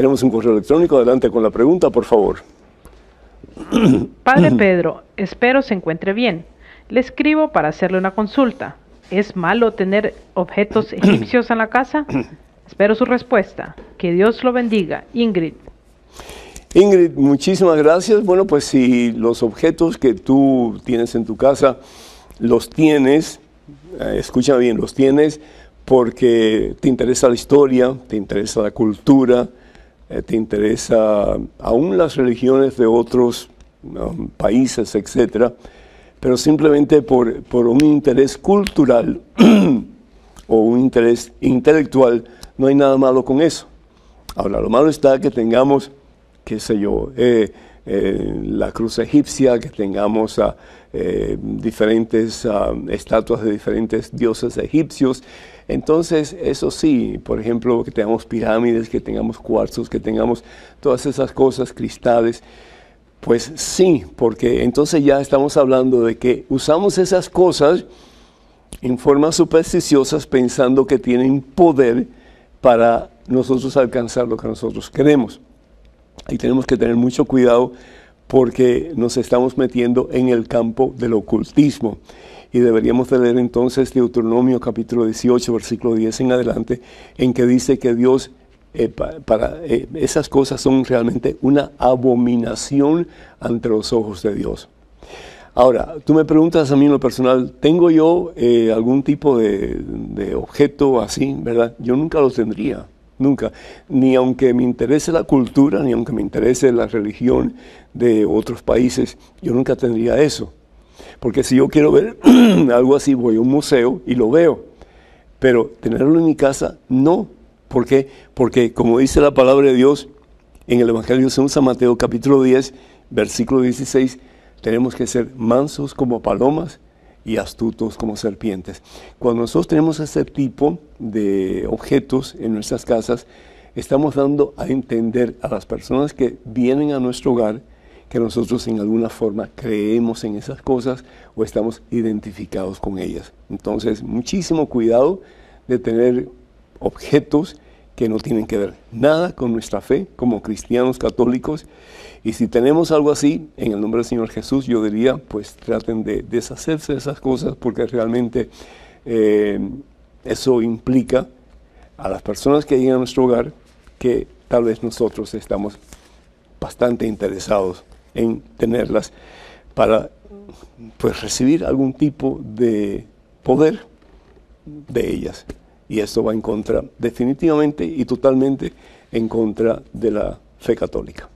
Tenemos un correo electrónico. Adelante con la pregunta, por favor. Padre Pedro, espero se encuentre bien. Le escribo para hacerle una consulta. ¿Es malo tener objetos egipcios en la casa? Espero su respuesta. Que Dios lo bendiga. Ingrid. Ingrid, muchísimas gracias. Bueno, pues si los objetos que tú tienes en tu casa los tienes, eh, escúchame bien, los tienes porque te interesa la historia, te interesa la cultura, eh, te interesa aún las religiones de otros países, etcétera, pero simplemente por, un interés cultural o un interés intelectual, no hay nada malo con eso. Ahora, lo malo está que tengamos, qué sé yo, eh, la cruz egipcia, que tengamos eh, diferentes estatuas de diferentes dioses egipcios. Entonces, eso sí, por ejemplo, que tengamos pirámides, que tengamos cuarzos, que tengamos todas esas cosas, cristales. Pues sí, porque entonces ya estamos hablando de que usamos esas cosas en formas supersticiosas pensando que tienen poder para nosotros alcanzar lo que nosotros queremos y tenemos que tener mucho cuidado porque nos estamos metiendo en el campo del ocultismo. Y deberíamos de leer entonces Deuteronomio capítulo 18, versículo 10 en adelante, en que dice que Dios, eh, para eh, esas cosas son realmente una abominación ante los ojos de Dios. Ahora, tú me preguntas a mí en lo personal, ¿tengo yo eh, algún tipo de, objeto así, verdad? Yo nunca lo tendría nunca. Ni aunque me interese la cultura, ni aunque me interese la religión de otros países, yo nunca tendría eso. Porque si yo quiero ver algo así, voy a un museo y lo veo. Pero tenerlo en mi casa, no. ¿Por qué? Porque como dice la palabra de Dios en el Evangelio según San Mateo capítulo 10, versículo 16, tenemos que ser mansos como palomas y astutos como serpientes. Cuando nosotros tenemos ese tipo de objetos en nuestras casas, estamos dando a entender a las personas que vienen a nuestro hogar que nosotros en alguna forma creemos en esas cosas o estamos identificados con ellas. Entonces, muchísimo cuidado de tener objetos que no tienen que ver nada con nuestra fe como cristianos católicos. Y si tenemos algo así, en el nombre del Señor Jesús, yo diría, pues traten de deshacerse de esas cosas porque realmente eh, eso implica a las personas que llegan a nuestro hogar que tal vez nosotros estamos bastante interesados en tenerlas para pues recibir algún tipo de poder de ellas y esto va en contra, definitivamente y totalmente en contra de la fe católica.